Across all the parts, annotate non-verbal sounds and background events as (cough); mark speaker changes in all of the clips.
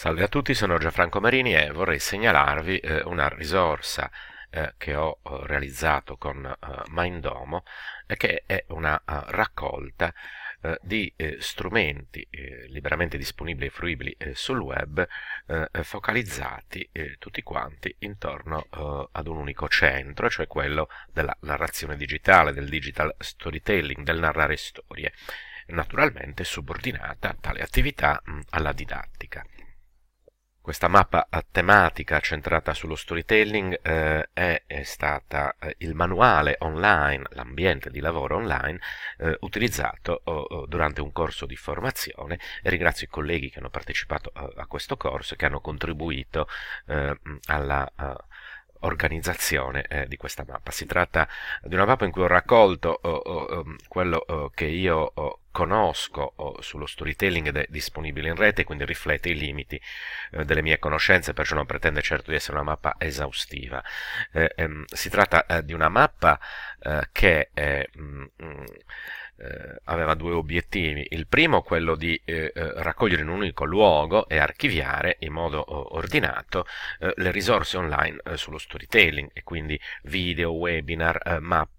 Speaker 1: Salve a tutti, sono Gianfranco Marini e vorrei segnalarvi eh, una risorsa eh, che ho eh, realizzato con eh, Mindomo, eh, che è una uh, raccolta di strumenti liberamente disponibili e fruibili sul web, focalizzati tutti quanti intorno ad un unico centro, cioè quello della narrazione digitale, del digital storytelling, del narrare storie, naturalmente subordinata tale attività mh, alla didattica. Questa mappa tematica centrata sullo storytelling eh, è, è, stata eh, il manuale online, l'ambiente di lavoro online eh, utilizzato oh, oh, durante un corso di formazione e ringrazio i colleghi che hanno partecipato a, a questo corso e che hanno contribuito eh, alla organizzazione eh, di questa mappa. Si tratta di una mappa in cui ho raccolto oh, oh, quello oh, che io ho conosco sullo storytelling ed è disponibile in rete, quindi riflette i limiti eh, delle mie conoscenze, perciò non pretende certo di essere una mappa esaustiva. Eh, ehm, si tratta eh, di una mappa che mh, mm, mm, eh, aveva due obiettivi. Il primo quello di eh, eh, raccogliere in un unico luogo e archiviare in modo ordinato eh, le risorse online eh, sullo storytelling e quindi video, webinar, eh, mappe,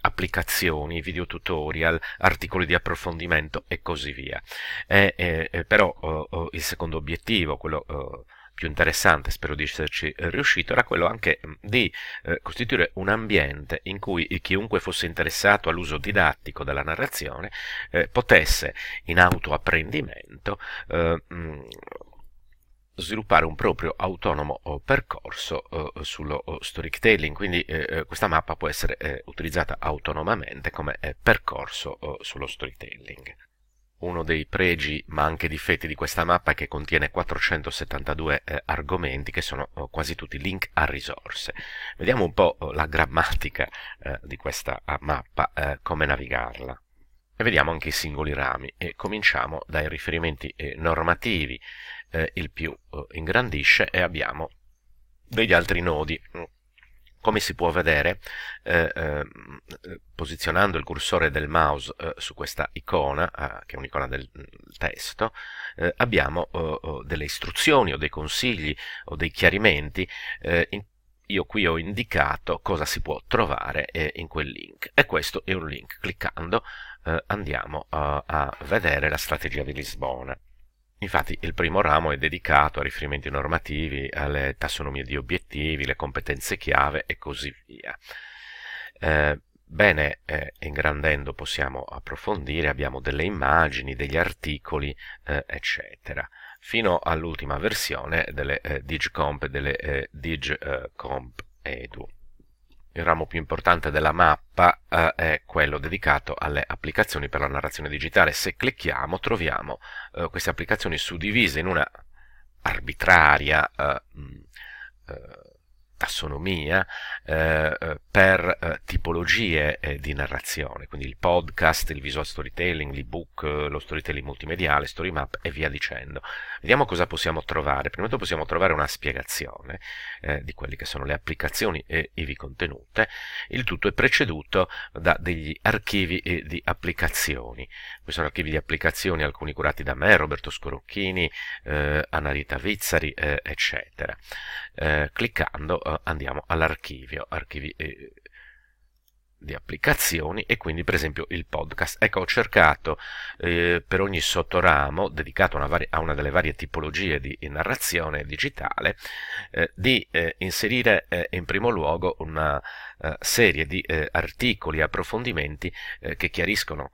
Speaker 1: applicazioni, video tutorial, articoli di approfondimento e così via. E, però oh, oh, il secondo obiettivo, quello eh, più interessante, spero di esserci riuscito, era quello anche mm, di eh, costituire un ambiente in cui chiunque fosse interessato all'uso didattico della narrazione eh, potesse in autoapprendimento eh, mm, sviluppare un proprio autonomo oh, percorso eh, sullo oh, storytelling, quindi eh, eh, questa mappa può essere eh, utilizzata autonomamente come eh, percorso sullo storytelling. Uno dei pregi ma anche difetti di questa mappa è che contiene 472 eh, argomenti che sono oh, quasi tutti link a risorse. Vediamo un po' oh, la grammatica eh, di questa ah, mappa, eh, come navigarla. E vediamo anche i singoli rami e cominciamo dai riferimenti eh, normativi, eh, il più oh, ingrandisce e abbiamo degli altri nodi come si può vedere, eh, ehm, eh, posizionando il cursore del mouse eh, su questa icona, eh, che è un'icona del, del mm, testo, eh, abbiamo eh, oh, delle istruzioni o dei consigli o dei chiarimenti in io qui ho indicato cosa si può trovare eh, in quel link e questo è un link cliccando eh, andiamo eh, a vedere la strategia di Lisbona Infatti il primo ramo è dedicato a riferimenti normativi, alle tassonomie di obiettivi, le competenze chiave e così via. Eh, Bene, eh, ingrandendo possiamo approfondire, abbiamo delle immagini, degli articoli, eh, eccetera, fino all'ultima versione delle eh, DigComp e delle eh, DigComp Edu. Il ramo più importante della mappa eh, è quello dedicato alle applicazioni per la narrazione digitale. Se clicchiamo troviamo eh, queste applicazioni suddivise in una arbitraria eh, mm, eh tassonomia eh, eh, per eh, tipologie eh, di narrazione, quindi il podcast, il visual storytelling, l'ebook, eh, lo storytelling multimediale, story map e via dicendo. Vediamo cosa possiamo trovare. Prima di tutto possiamo trovare una spiegazione eh, di quelle che sono le applicazioni e i vi contenute. Il tutto è preceduto da degli archivi di applicazioni. Questi sono archivi di applicazioni, alcuni curati da me, Roberto Scorocchini, Anarita Vizzari, eccetera. cliccando uh, andiamo all'archivio, archivi eh, di applicazioni e quindi per esempio il podcast. Ecco, ho cercato eh, per ogni sottoramo dedicato una vari- a una delle varie tipologie di narrazione digitale eh, di eh, inserire eh, in primo luogo una eh, serie di articoli e approfondimenti che chiariscono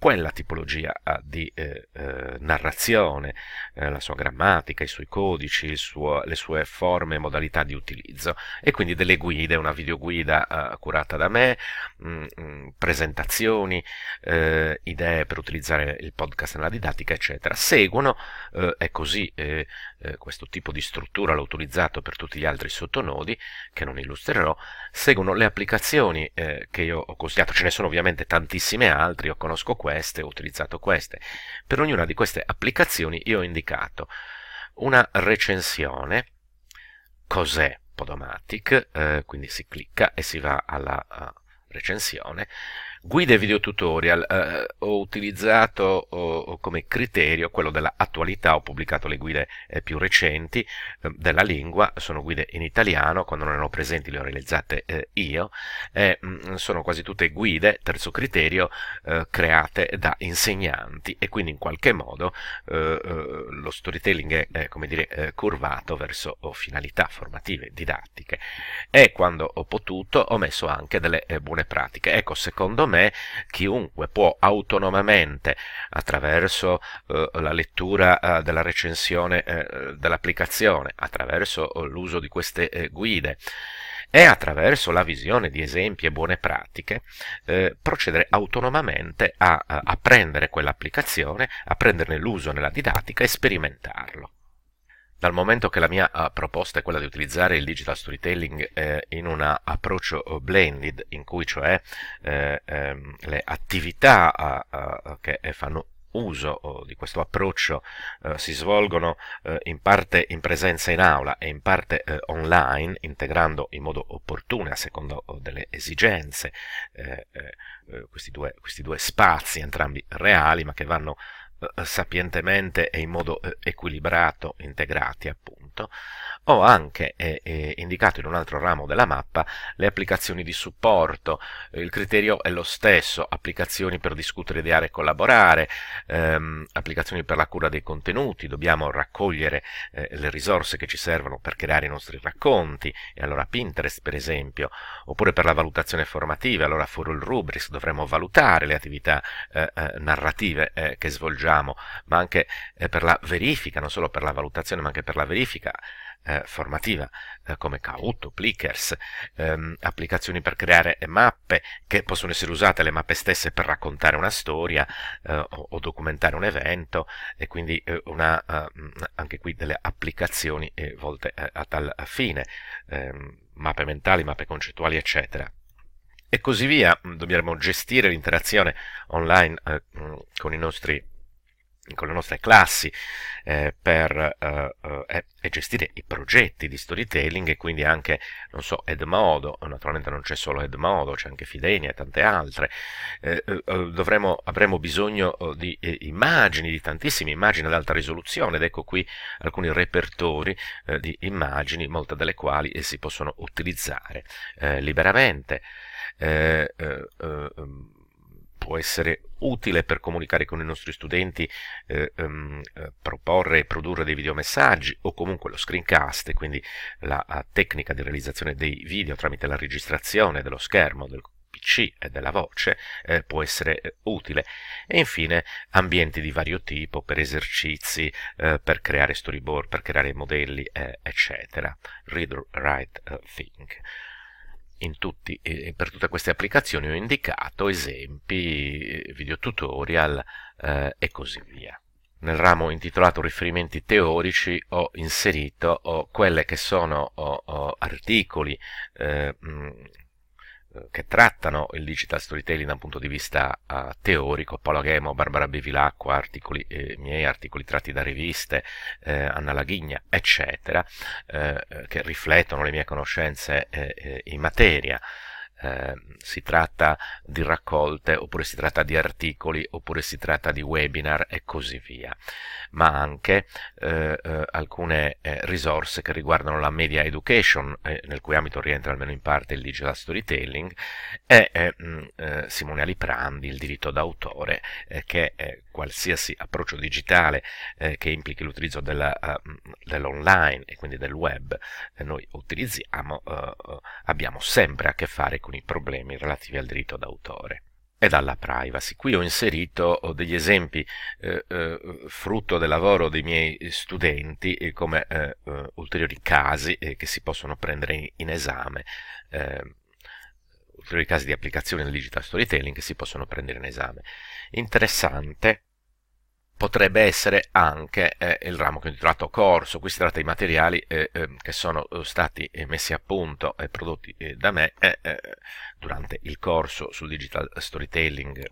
Speaker 1: quella tipologia ah, di eh, eh, narrazione, eh, la sua grammatica, i suoi codici, suo, le sue forme e modalità di utilizzo e quindi delle guide, una videoguida ah, curata da me, mh, mm, mh, mm, presentazioni, eh, idee per utilizzare il podcast nella didattica, eccetera. Seguono, eh, è così eh, eh, questo tipo di struttura l'ho utilizzato per tutti gli altri sottonodi che non illustrerò, seguono le applicazioni eh, che io ho consigliato, ce ne sono ovviamente tantissime altre, io conosco queste, ho utilizzato queste, per ognuna di queste applicazioni io ho indicato una recensione, cos'è Podomatic, eh, quindi si clicca e si va alla uh, recensione, Guide video tutorial, eh, ho utilizzato oh, come criterio quello dell'attualità ho pubblicato le guide eh, più recenti eh, della lingua, sono guide in italiano, quando non erano presenti le ho realizzate eh, io, mh, mm, sono quasi tutte guide, terzo criterio, eh, create da insegnanti e quindi in qualche modo eh, lo storytelling è, come dire, curvato verso oh, finalità formative, didattiche e quando ho potuto ho messo anche delle buone pratiche. Ecco, secondo me me chiunque può autonomamente, attraverso eh, la lettura eh, della recensione eh, dell'applicazione, attraverso eh, l'uso di queste eh, guide, e attraverso la visione di esempi e buone pratiche eh, procedere autonomamente a, a prendere quell'applicazione, a prenderne l'uso nella didattica e sperimentarlo dal momento che la mia eh, proposta è quella di utilizzare il digital storytelling eh, in un approccio eh, blended, in cui cioè eh, ehm, le attività uh, uh, che fanno uso oh, di questo approccio eh, si svolgono eh, in parte in presenza in aula e in parte eh, online, integrando in modo opportuno a seconda oh, delle esigenze questi due, questi, due, spazi, entrambi reali, ma che vanno eh, sapientemente e in modo eh, equilibrato integrati appunto ho anche eh, eh, indicato in un altro ramo della mappa le applicazioni di supporto il criterio è lo stesso applicazioni per discutere ideare e collaborare ehm, applicazioni per la cura dei contenuti dobbiamo raccogliere eh, le risorse che ci servono per creare i nostri racconti e allora Pinterest per esempio oppure per la valutazione formativa allora Foral rubris dovremmo valutare le attività eh, narrative che svolgiamo dicevamo, ma anche eh, per la verifica, non solo per la valutazione, ma anche per la verifica eh, formativa, eh, come Cauto, Plickers, ehm, applicazioni per creare mappe che possono essere usate le mappe stesse per raccontare una storia eh, o, o, documentare un evento e quindi eh, una, eh, anche qui delle applicazioni volte a tal fine, ehm, mappe mentali, mappe concettuali, eccetera e così via. Dobbiamo gestire l'interazione online eh, con i nostri con le nostre classi eh, per eh, eh, gestire i progetti di storytelling e quindi anche, non so, Edmodo, naturalmente non c'è solo Edmodo, c'è anche Fidenia e tante altre, eh, eh, eh, dovremo, avremo bisogno di immagini, di tantissime immagini ad alta risoluzione ed ecco qui alcuni repertori di immagini, molte delle quali si possono utilizzare liberamente. Eh, eh, eh, può essere utile per comunicare con i nostri studenti, eh, ehm, eh, proporre e produrre dei videomessaggi o comunque lo screencast, quindi la eh, tecnica di realizzazione dei video tramite la registrazione dello schermo, del PC e della voce eh, può essere eh, utile e infine ambienti di vario tipo per esercizi, eh, per creare storyboard, per creare modelli eh, eccetera. Read, write, think tutti, eh, per tutte queste applicazioni ho indicato esempi, eh, video tutorial eh, e così via. Nel ramo intitolato riferimenti teorici ho inserito oh, quelle che sono oh, oh, articoli, eh, mh, eh, che trattano il digital storytelling da un punto di vista uh, teorico, Paolo Ghemo, Barbara Bevilacqua, articoli, eh, miei articoli tratti da riviste, eh, Anna Laghigna, eccetera, eh, eh che riflettono le mie conoscenze in materia eh, si tratta di raccolte, oppure si tratta di articoli, oppure si tratta di webinar e così via, ma anche eh, eh, alcune eh, risorse che riguardano la media education, eh, nel cui ambito rientra almeno in parte il digital storytelling, e eh, mm, Simone Aliprandi, il diritto d'autore, che è qualsiasi approccio digitale che implichi l'utilizzo della, dell'online e quindi del web noi utilizziamo, abbiamo sempre a che fare con alcuni problemi relativi al diritto d'autore e alla privacy. Qui ho inserito degli esempi eh, eh, frutto del lavoro dei miei studenti eh, come eh, eh, ulteriori casi eh, che si possono prendere in, in esame, ulteriori casi di applicazione del digital storytelling che si possono prendere in esame. Interessante potrebbe essere anche eh, il ramo che ho intitolato corso. Qui si tratta di materiali eh, eh, che sono eh, stati eh, messi a punto e prodotti eh, da me durante il corso sul digital storytelling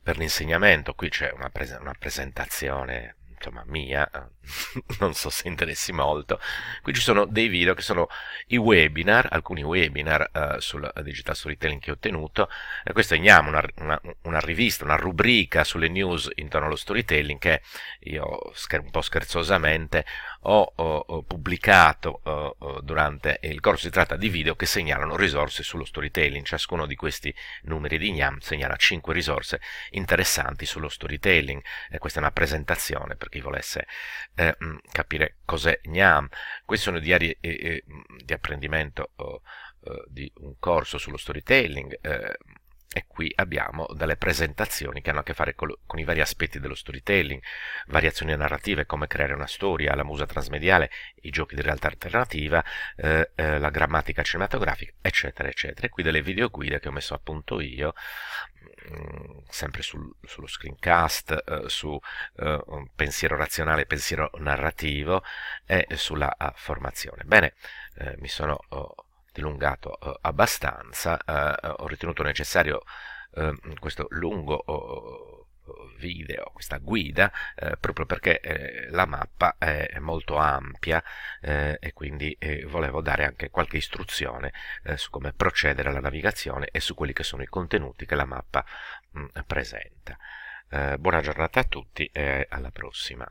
Speaker 1: per l'insegnamento. Qui c'è una, pres- una presentazione insomma, mia (laughs) non so se interessi molto. Qui ci sono dei video che sono i webinar, alcuni webinar eh, sul digital storytelling che ho ottenuto. Eh, questa è Gnam, una, una, una, rivista, una rubrica sulle news intorno allo storytelling che io scher- un po' scherzosamente ho, ho, ho pubblicato eh, durante il corso. Si tratta di video che segnalano risorse sullo storytelling. Ciascuno di questi numeri di Gnam segnala 5 risorse interessanti sullo storytelling. questa è una presentazione per chi volesse eh, mm, capire cos'è Gnam. Questi sono i diari eh, eh mm, di apprendimento oh, eh, di un corso sullo storytelling eh, e qui abbiamo delle presentazioni che hanno a che fare con, con, i vari aspetti dello storytelling, variazioni narrative, come creare una storia, la musa transmediale, i giochi di realtà alternativa, eh, eh, la grammatica cinematografica, eccetera, eccetera. E qui delle videoguide che ho messo a punto io, Mm, sempre sul, sullo screencast, eh, su eh, pensiero razionale, pensiero narrativo e sulla uh, formazione. Bene, eh, mi sono oh, dilungato oh, abbastanza, eh, ho ritenuto necessario questo lungo oh, video, questa guida, eh, proprio perché eh, la mappa è molto ampia eh, e quindi eh, volevo dare anche qualche istruzione eh, su come procedere alla navigazione e su quelli che sono i contenuti che la mappa mh, mm, presenta. Eh, buona giornata a tutti e alla prossima.